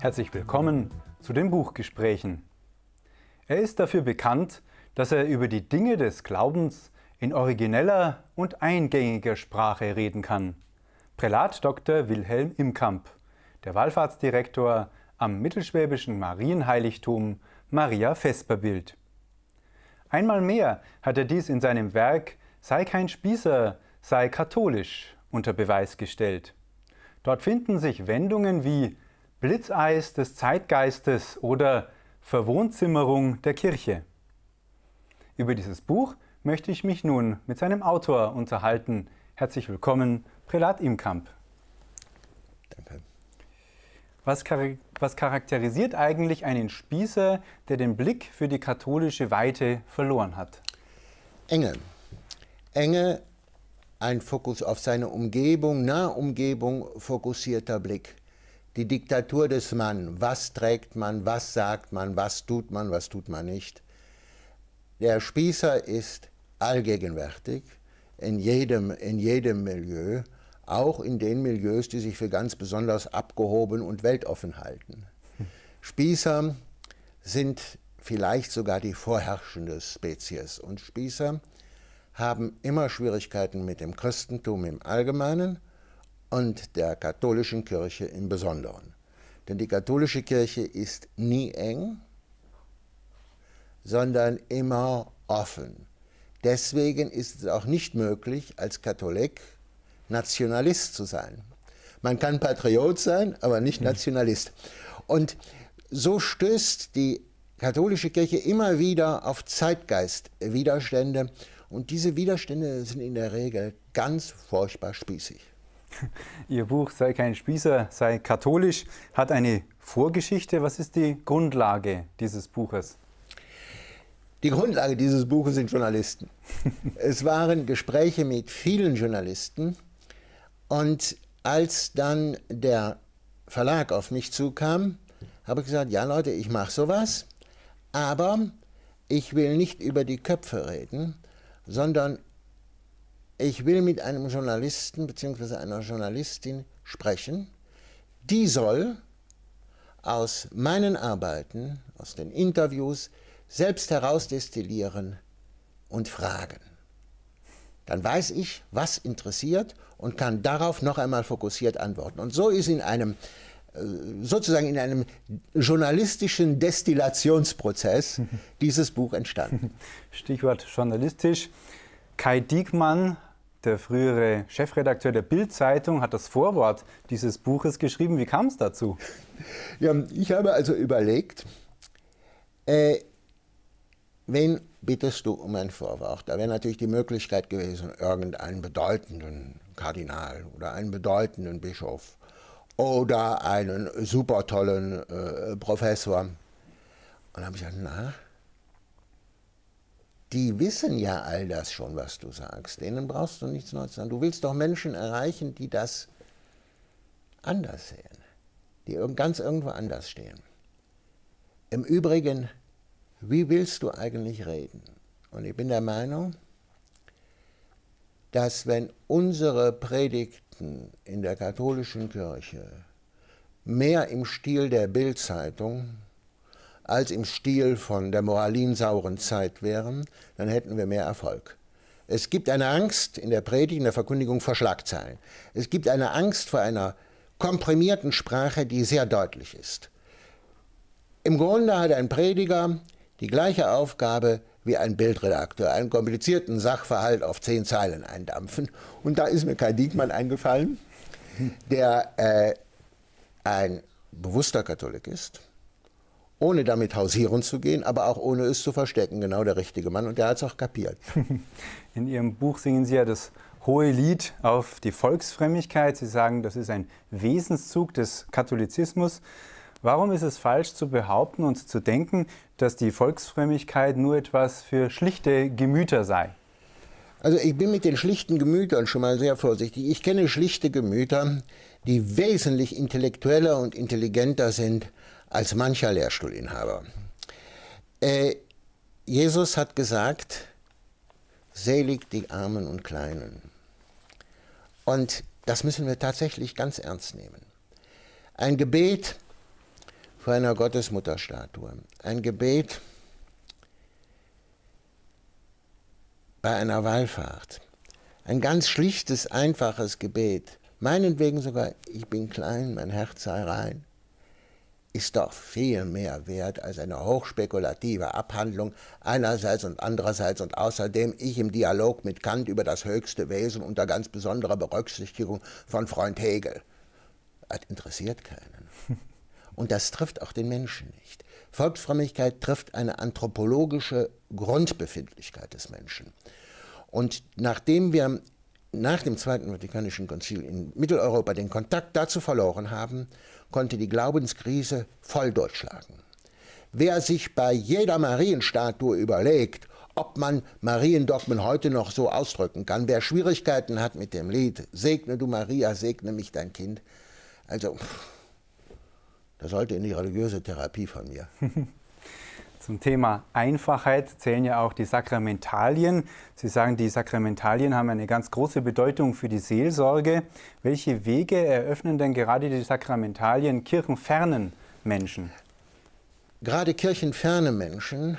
Herzlich willkommen zu den Buchgesprächen. Er ist dafür bekannt, dass er über die Dinge des Glaubens in origineller und eingängiger Sprache reden kann. Prälat Dr. Wilhelm Imkamp, der Wallfahrtsdirektor am mittelschwäbischen Marienheiligtum Maria Vesperbild. Einmal mehr hat er dies in seinem Werk Sei kein Spießer, sei katholisch unter Beweis gestellt. Dort finden sich Wendungen wie Blitzeis des Zeitgeistes oder Verwohnzimmerung der Kirche. Über dieses Buch möchte ich mich nun mit seinem Autor unterhalten. Herzlich willkommen, Prälat Imkamp. Danke. Was, char was charakterisiert eigentlich einen Spießer, der den Blick für die katholische Weite verloren hat? Enge. Enge, ein Fokus auf seine Umgebung, Nahumgebung, fokussierter Blick die Diktatur des Mann. Was trägt man, was sagt man, was tut man, was tut man nicht. Der Spießer ist allgegenwärtig in jedem, in jedem Milieu, auch in den Milieus, die sich für ganz besonders abgehoben und weltoffen halten. Spießer sind vielleicht sogar die vorherrschende Spezies und Spießer haben immer Schwierigkeiten mit dem Christentum im Allgemeinen und der katholischen Kirche im Besonderen. Denn die katholische Kirche ist nie eng, sondern immer offen. Deswegen ist es auch nicht möglich, als Katholik Nationalist zu sein. Man kann Patriot sein, aber nicht hm. Nationalist. Und so stößt die katholische Kirche immer wieder auf Zeitgeistwiderstände. Und diese Widerstände sind in der Regel ganz furchtbar spießig. Ihr Buch Sei kein Spießer, sei katholisch hat eine Vorgeschichte. Was ist die Grundlage dieses Buches? Die Grundlage dieses Buches sind Journalisten. es waren Gespräche mit vielen Journalisten. Und als dann der Verlag auf mich zukam, habe ich gesagt, ja Leute, ich mache sowas, aber ich will nicht über die Köpfe reden, sondern ich will mit einem Journalisten bzw. einer Journalistin sprechen, die soll aus meinen Arbeiten, aus den Interviews selbst herausdestillieren und fragen. Dann weiß ich, was interessiert und kann darauf noch einmal fokussiert antworten. Und so ist in einem äh, sozusagen in einem journalistischen Destillationsprozess dieses Buch entstanden. Stichwort journalistisch. Kai Diekmann der frühere Chefredakteur der Bild-Zeitung hat das Vorwort dieses Buches geschrieben. Wie kam es dazu? Ja, ich habe also überlegt, äh, bittest du um ein Vorwort, da wäre natürlich die Möglichkeit gewesen, irgendeinen bedeutenden Kardinal oder einen bedeutenden Bischof oder einen super tollen äh, Professor. Und dann habe ich gesagt, na, die wissen ja all das schon, was du sagst. Denen brauchst du nichts Neues sagen. Du willst doch Menschen erreichen, die das anders sehen, die ganz irgendwo anders stehen. Im Übrigen, wie willst du eigentlich reden? Und ich bin der Meinung, dass wenn unsere Predigten in der katholischen Kirche mehr im Stil der Bildzeitung als im Stil von der moralinsauren Zeit wären, dann hätten wir mehr Erfolg. Es gibt eine Angst in der Predigt, in der Verkündigung vor Schlagzeilen. Es gibt eine Angst vor einer komprimierten Sprache, die sehr deutlich ist. Im Grunde hat ein Prediger die gleiche Aufgabe wie ein Bildredakteur, einen komplizierten Sachverhalt auf zehn Zeilen eindampfen. Und da ist mir Kai Diekmann eingefallen, der äh, ein bewusster Katholik ist, ohne damit hausieren zu gehen, aber auch ohne es zu verstecken. Genau der richtige Mann. Und der hat es auch kapiert. In Ihrem Buch singen Sie ja das hohe Lied auf die Volksfrömmigkeit. Sie sagen, das ist ein Wesenszug des Katholizismus. Warum ist es falsch zu behaupten und zu denken, dass die Volksfrömmigkeit nur etwas für schlichte Gemüter sei? Also ich bin mit den schlichten Gemütern schon mal sehr vorsichtig. Ich kenne schlichte Gemüter, die wesentlich intellektueller und intelligenter sind als mancher Lehrstuhlinhaber. Äh, Jesus hat gesagt, selig die Armen und Kleinen. Und das müssen wir tatsächlich ganz ernst nehmen. Ein Gebet vor einer Gottesmutterstatue, ein Gebet bei einer Wallfahrt, ein ganz schlichtes, einfaches Gebet, meinetwegen sogar, ich bin klein, mein Herz sei rein, ist doch viel mehr wert als eine hochspekulative Abhandlung einerseits und andererseits und außerdem ich im Dialog mit Kant über das höchste Wesen unter ganz besonderer Berücksichtigung von Freund Hegel. Das interessiert keinen. Und das trifft auch den Menschen nicht. Volksfrömmigkeit trifft eine anthropologische Grundbefindlichkeit des Menschen. Und nachdem wir nach dem Zweiten Vatikanischen Konzil in Mitteleuropa den Kontakt dazu verloren haben, konnte die Glaubenskrise voll durchschlagen. Wer sich bei jeder Marienstatue überlegt, ob man Mariendogmen heute noch so ausdrücken kann, wer Schwierigkeiten hat mit dem Lied, segne du Maria, segne mich dein Kind, also, da sollte in die religiöse Therapie von mir. Zum Thema Einfachheit zählen ja auch die Sakramentalien. Sie sagen, die Sakramentalien haben eine ganz große Bedeutung für die Seelsorge. Welche Wege eröffnen denn gerade die Sakramentalien kirchenfernen Menschen? Gerade kirchenferne Menschen